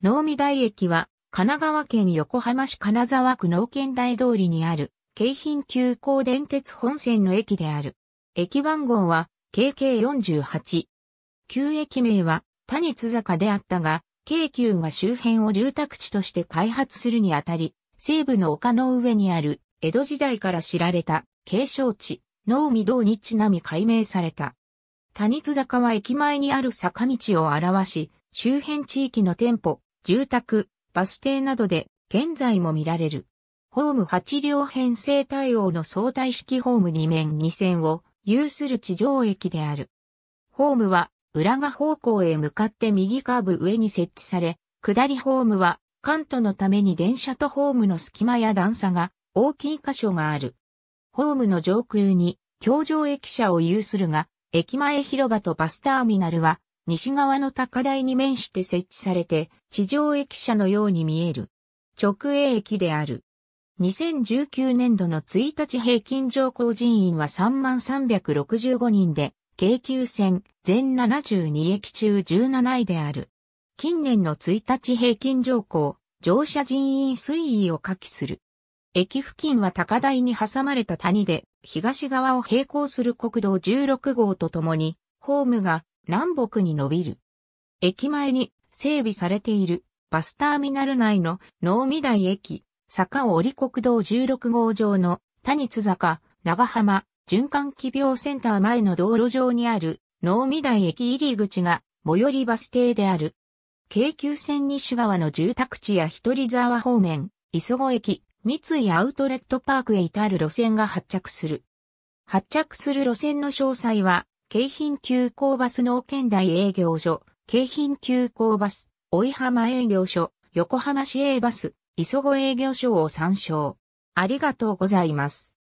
能美台駅は、神奈川県横浜市金沢区農県大通りにある、京浜急行電鉄本線の駅である。駅番号は、KK48。旧駅名は、谷津坂であったが、京急が周辺を住宅地として開発するにあたり、西部の丘の上にある、江戸時代から知られた、景勝地、能美道にちなみ改名された。谷津坂は駅前にある坂道を表し、周辺地域の店舗、住宅、バス停などで現在も見られる。ホーム8両編成対応の相対式ホーム2面2線を有する地上駅である。ホームは裏側方向へ向かって右カーブ上に設置され、下りホームは関東のために電車とホームの隙間や段差が大きい箇所がある。ホームの上空に、橋上駅舎を有するが、駅前広場とバスターミナルは西側の高台に面して設置されて、地上駅舎のように見える。直営駅である。2019年度の1日平均乗降人員は3365人で、京急線全72駅中17位である。近年の1日平均乗降、乗車人員推移を下記する。駅付近は高台に挟まれた谷で、東側を並行する国道16号とともに、ホームが南北に伸びる。駅前に整備されているバスターミナル内の能見台駅、坂折国道16号上の谷津坂、長浜、循環器病センター前の道路上にある能見台駅入り口が最寄りバス停である。京急線西側の住宅地や一人沢方面、磯子駅、三井アウトレットパークへ至る路線が発着する。発着する路線の詳細は京浜急行バス農県内営業所、京浜急行バス、追浜営業所、横浜市営バス、磯子営業所を参照。ありがとうございます。